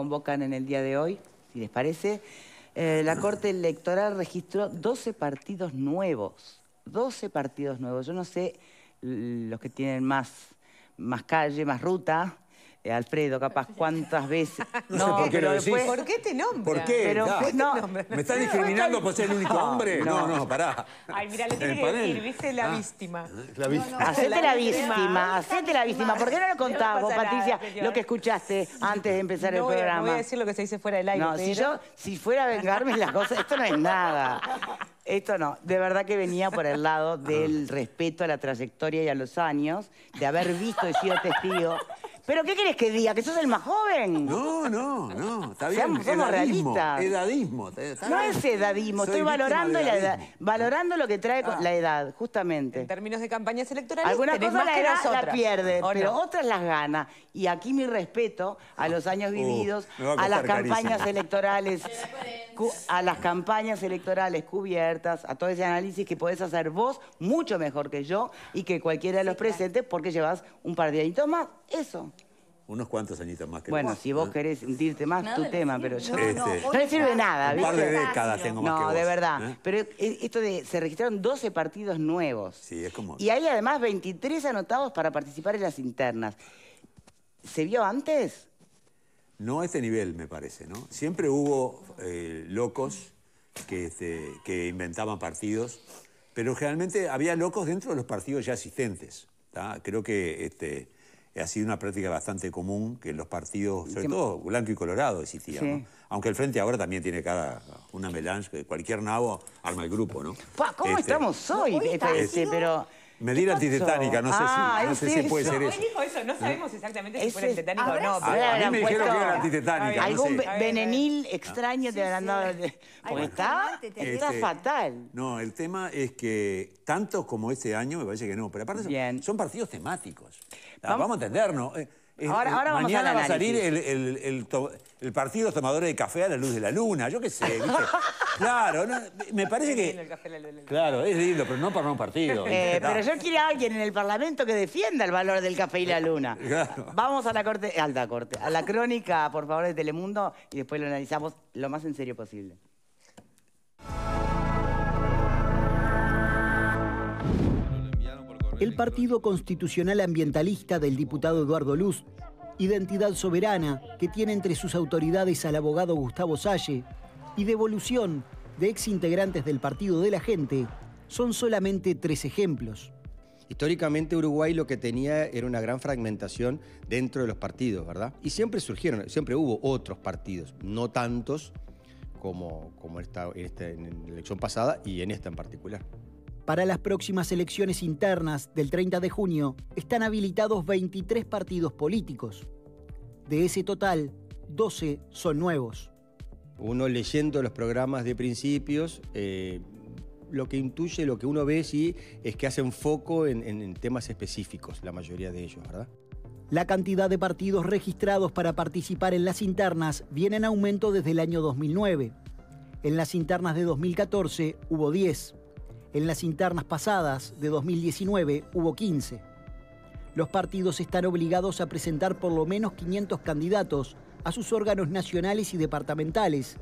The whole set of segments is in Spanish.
convocan en el día de hoy, si les parece. Eh, la Corte Electoral registró 12 partidos nuevos. 12 partidos nuevos. Yo no sé los que tienen más, más calle, más ruta, eh, Alfredo, capaz, cuántas veces. No, por qué lo decís. ¿Por qué te nombra? ¿Por qué? no. ¿Me estás discriminando por ser el único hombre? No, no, pará. Ay, mira, le tiene que decir, viste, la ah. víctima. La Hacete la víctima, hacete la víctima. ¿Por qué no lo contabas, Patricia, lo que escuchaste antes de empezar el programa? no voy a decir lo que se dice fuera del aire, No, si yo, si fuera a vengarme las cosas, esto no es nada. Esto no, de verdad que venía por el lado del ah. respeto a la trayectoria y a los años, de haber visto y sido testigo ¿Pero qué querés que diga? ¿Que sos el más joven? No, no, no. Está bien. Seamos, edadismo, realistas. Edadismo. no es edadismo. Estoy valorando, la valorando lo que trae ah. la edad, justamente. En términos de campañas electorales, Algunas cosas la pierde, pero otras las gana. Y aquí mi respeto a los años uh, vividos, a, las campañas electorales a las campañas electorales cubiertas, a todo ese análisis que podés hacer vos mucho mejor que yo y que cualquiera de los presentes porque llevas un par de añitos más. Eso. Unos cuantos añitos más que Bueno, si vos ¿Eh? querés hundirte más, tu tema, pero yo... Este, no, le sirve nada, Un par de décadas tengo más No, que vos, de verdad. ¿eh? Pero e, esto de... Se registraron 12 partidos nuevos. Sí, es como... Y hay además 23 anotados para participar en las internas. ¿Se vio antes? No a este nivel, me parece, ¿no? Siempre hubo eh, locos que, este, que, inventaban partidos, pero generalmente había locos dentro de los partidos ya existentes. Creo que este, ha sido una práctica bastante común que en los partidos, sobre todo blanco y colorado, existían. Aunque el Frente ahora también tiene cada una melange, cualquier nabo arma el grupo, ¿no? ¿Cómo este, estamos hoy? pero... Medir antitetánica, no sé si, ah, no sé si puede ser eso. dijo eso, no ¿Eh? sabemos exactamente si fue antitetánica o no. Ah, a, mí me dijeron que era antitetánica. Algún venenil ah, extraño te habrán dado. Porque está, este, fatal. No, el tema es que tantos como este año me parece que no. Pero aparte son, partidos temáticos. Vamos a entendernos. Eh. Eh, ahora, eh, Mañana va a salir el, el, el, partido tomadores de café a la luz de la luna, yo qué sé, Claro, me parece que... Claro, es lindo, pero no para un partido. Eh, pero yo quiero a alguien en el Parlamento que defienda el valor del café y la luna. Vamos a la corte, alta corte, a la crónica, por favor, de Telemundo, y después lo analizamos lo más en serio posible. el Partido Constitucional Ambientalista del diputado Eduardo Luz, Identidad Soberana, que tiene entre sus autoridades al abogado Gustavo Salle, y Devolución, de exintegrantes del Partido de la Gente, son solamente tres ejemplos. Históricamente Uruguay lo que tenía era una gran fragmentación dentro de los partidos, ¿verdad? Y siempre surgieron, siempre hubo otros partidos, no tantos como, como esta, este, en la elección pasada y en esta en particular. Para las próximas elecciones internas del 30 de junio están habilitados 23 partidos políticos. De ese total, 12 son nuevos. Uno leyendo los programas de principios, eh, lo que intuye, lo que uno ve, sí, es que hacen foco en, en temas específicos, la mayoría de ellos, ¿verdad? La cantidad de partidos registrados para participar en las internas viene en aumento desde el año 2009. En las internas de 2014 hubo 10. En las internas pasadas de 2019 hubo 15. Los partidos están obligados a presentar por lo menos 500 candidatos a sus órganos nacionales y departamentales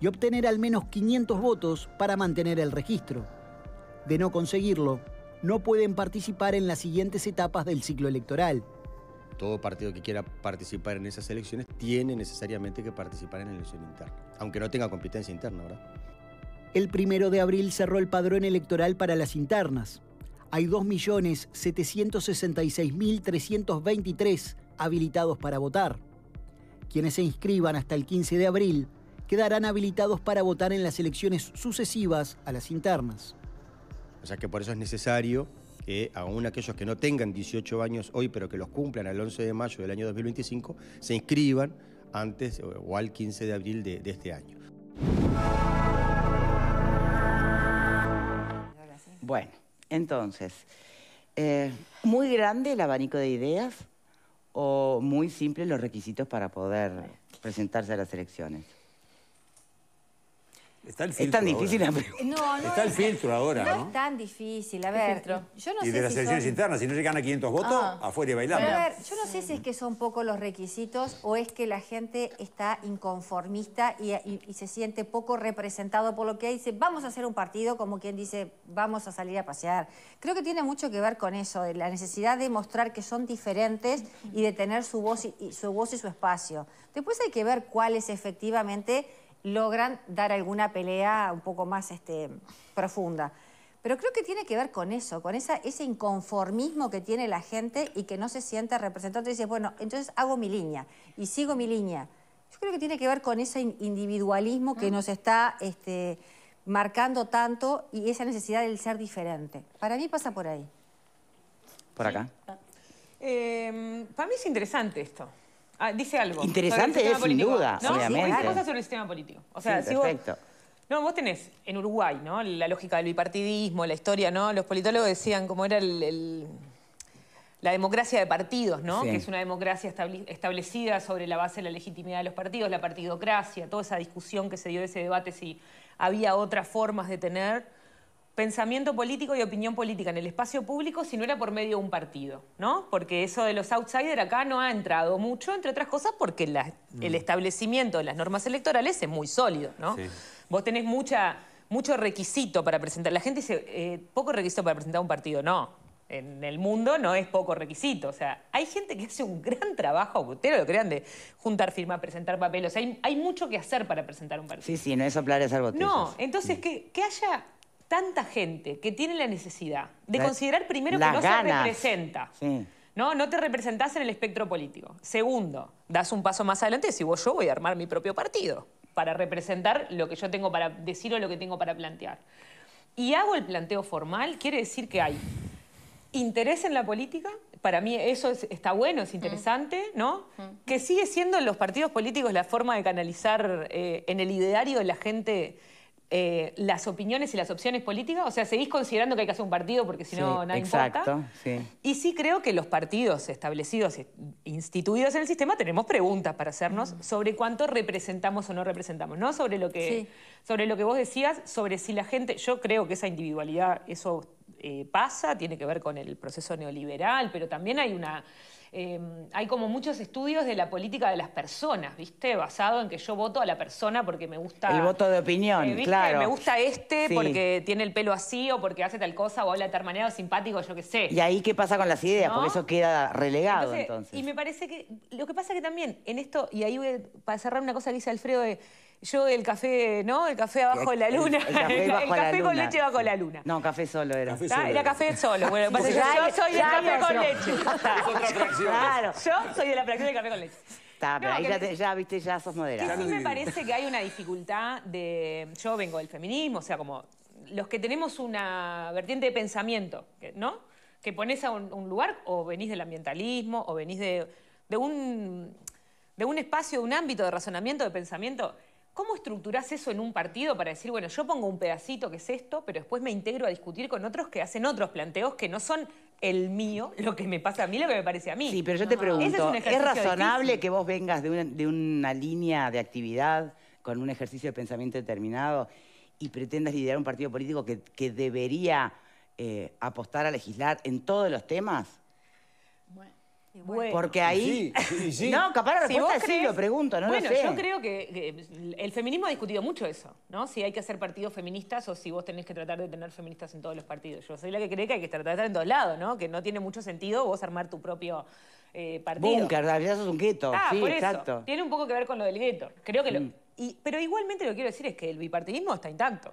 y obtener al menos 500 votos para mantener el registro. De no conseguirlo, no pueden participar en las siguientes etapas del ciclo electoral. Todo partido que quiera participar en esas elecciones tiene necesariamente que participar en la elección interna, aunque no tenga competencia interna, ¿verdad? El primero de abril cerró el padrón electoral para las internas. Hay 2.766.323 habilitados para votar. Quienes se inscriban hasta el 15 de abril quedarán habilitados para votar en las elecciones sucesivas a las internas. O sea que por eso es necesario que aún aquellos que no tengan 18 años hoy, pero que los cumplan al 11 de mayo del año 2025, se inscriban antes o al 15 de abril de, de este año. Bueno, entonces, eh, ¿muy grande el abanico de ideas o muy simples los requisitos para poder presentarse a las elecciones? Está el filtro. Es tan difícil No, no. Está el filtro ahora, ¿no? No es tan difícil. A ver, yo y de las elecciones internas, si no llegan a 500 ah. votos, afuera y bailando. a ver, yo no sé si es que son pocos los requisitos o es que la gente está inconformista y, se siente poco representado por lo que dice. Vamos a hacer un partido, como quien dice, vamos a salir a pasear. Creo que tiene mucho que ver con eso, de la necesidad de mostrar que son diferentes y de tener su voz su, voz y su espacio. Después hay que ver cuál es efectivamente logran dar alguna pelea un poco más este, profunda. Pero creo que tiene que ver con eso, con ese inconformismo que tiene la gente y que no se siente representante. Dice, bueno, entonces hago mi línea y sigo mi línea. Yo creo que tiene que ver con ese individualismo que mm. nos está este, marcando tanto y esa necesidad del ser diferente. Para mí pasa por ahí. Por acá. Ah. Em, para mí es interesante esto. Ah, dice algo. Interesante es, sin duda, ¿No? obviamente. cosas sobre el sistema político. O No, vos tenés en Uruguay, ¿no? La lógica del bipartidismo, la historia, ¿no? Los politólogos decían cómo era el, la democracia de partidos, ¿no? Que es una democracia establecida sobre la base de la legitimidad de los partidos, la partidocracia, toda esa discusión que se dio de ese debate si había otras formas de tener pensamiento político y opinión política en el espacio público si no era por medio de un partido, ¿no? Porque eso de los outsiders acá no ha entrado mucho, entre otras cosas porque el mm. establecimiento de las normas electorales es muy sólido, ¿no? Vos tenés mucho requisito para presentar. La gente dice, eh, poco requisito para presentar un partido. No, en el mundo no es poco requisito. O sea, hay gente que hace un gran trabajo, ustedes lo crean, de juntar firmas, presentar papeles. hay, mucho que hacer para presentar un partido. Sí, sí, no es soplar es algo. No, entonces mm. que haya tanta gente que tiene la necesidad de considerar primero que no se representa. ¿no? te representás en el espectro político. Segundo, das un paso más adelante si vos yo voy a armar mi propio partido para representar lo que yo tengo para decir o lo que tengo para plantear. Y hago el planteo formal, quiere decir que hay interés en la política, para mí eso está bueno, es mm. interesante, ¿no? Mm. Que sigue siendo en los partidos políticos la forma de canalizar eh, en el ideario de la gente eh, las opiniones y las opciones políticas? O sea, ¿seguís considerando que hay que hacer un partido porque si no, nada exacto, importa? Sí. Y sí creo que los partidos establecidos, instituidos en el sistema, tenemos preguntas para hacernos sobre cuánto representamos o no representamos, ¿no? Sobre lo que, sobre lo que vos decías, sobre si la gente, yo creo que esa individualidad, eso eh, pasa, tiene que ver con el proceso neoliberal, pero también hay una... Em, hay como muchos estudios de la política de las personas, ¿viste? Basado en que yo voto a la persona porque me gusta... El voto de opinión, eh, claro. Me gusta este porque tiene el pelo así o porque hace tal cosa o habla de tal manera o simpático, yo qué sé. ¿Y ahí qué pasa con las ideas? Porque eso queda relegado entonces, Y me parece que... Lo que pasa que también en esto, y ahí voy a, para cerrar una cosa que dice Alfredo de yo el café, ¿no? El café abajo de la luna. El, café, con leche bajo la luna. No, café solo era. Café ah, era. café solo. Bueno, yo, soy el café con leche. otra fracción. Claro. Yo soy de la fracción del café con leche. Está, pero ahí ya, ya, viste, ya sos moderada. a sí me parece que hay una dificultad de... Yo vengo del feminismo, o sea, como los que tenemos una vertiente de pensamiento, ¿no? Que pones a un, lugar o venís del ambientalismo o venís de, de, un, de un espacio, un ámbito de razonamiento, de pensamiento ¿Cómo estructurás eso en un partido para decir, bueno, yo pongo un pedacito que es esto, pero después me integro a discutir con otros que hacen otros planteos que no son el mío, lo que me pasa a mí, lo que me parece a mí? Sí, pero yo te pregunto, ¿es, razonable que vos vengas de una, línea de actividad con un ejercicio de pensamiento determinado y pretendas liderar un partido político que, debería eh, apostar a legislar en todos los temas? Porque ahí. Sí, No, capaz la respuesta si sí, lo pregunto, no bueno, yo creo que, el feminismo ha discutido mucho eso, ¿no? Si hay que hacer partidos feministas o si vos tenés que tratar de tener feministas en todos los partidos. Yo soy la que cree que hay que tratar de estar en todos lados, ¿no? Que no tiene mucho sentido vos armar tu propio eh, partido. Búnker, ya sos un gueto. Ah, sí, exacto. Tiene un poco que ver con lo del gueto. Creo que lo. Mm. pero igualmente lo que quiero decir es que el bipartidismo está intacto.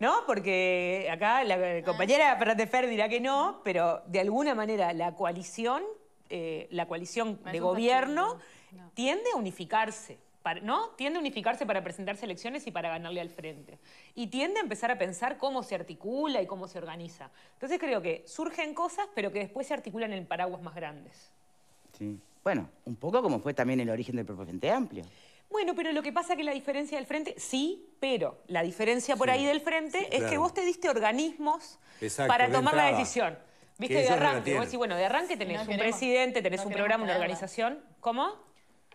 ¿no? Porque acá la eh, compañera ah. Fernández Fer dirá que no, pero de alguna manera la coalición eh, la coalición de gobierno tiende a unificarse. ¿no? Tiende a unificarse para presentarse elecciones y para ganarle al frente. Y tiende a empezar a pensar cómo se articula y cómo se organiza. Entonces creo que surgen cosas, pero que después se articulan en paraguas más grandes. Sí. Bueno, un poco como fue también el origen del propio Frente Amplio. Bueno, pero lo que pasa es que la diferencia del frente, sí, pero la diferencia por ahí del frente es que vos te diste organismos para tomar la decisión. Viste, de arranque. bueno, de arranque tenés un presidente, tenés un programa, una organización. ¿Cómo?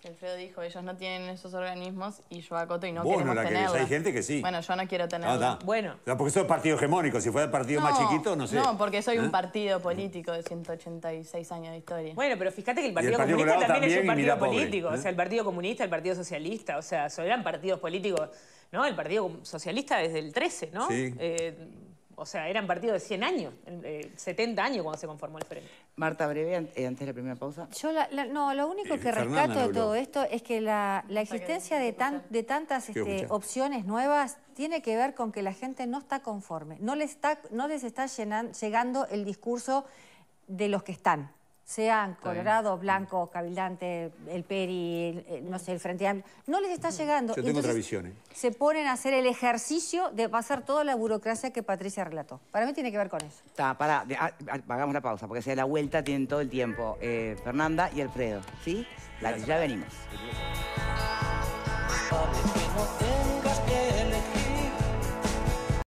Alfredo dijo, ellos no tienen esos organismos y yo acoto y no Vos no la hay gente que sí. Bueno, yo no quiero tenerla. Ah, da. Bueno. porque soy partido hegemónico, si fuera el partido más chiquito, no sé. No, porque soy un ¿Eh? partido político de 186 años de historia. Bueno, pero fíjate que el Partido, Comunista también, es un partido político. O ¿eh? sea, el Partido Comunista, el Partido Socialista, o sea, eran partidos políticos, ¿no? El Partido Socialista desde el 13, ¿no? Sí. Eh, o sea, eran partidos de 100 años, 70 eh, años cuando se conformó el Frente. Marta, breve, eh, antes de la primera pausa. Yo, no, lo único eh, que rescato de todo esto es que la, existencia de, tantas este, opciones nuevas tiene que ver con que la gente no está conforme, no les está, llegando el discurso de los que están sean Colorado, Blanco, Cabildante, el Peri, no sé, el Frente Amplio, no les está llegando. Yo tengo otra visión. ¿eh? Se ponen a hacer el ejercicio de pasar toda la burocracia que Patricia relató. Para mí tiene que ver con eso. Está, para, ah, ah, hagamos la pausa, porque si a la vuelta tienen todo el tiempo eh, Fernanda y Alfredo, ¿sí? ya venimos.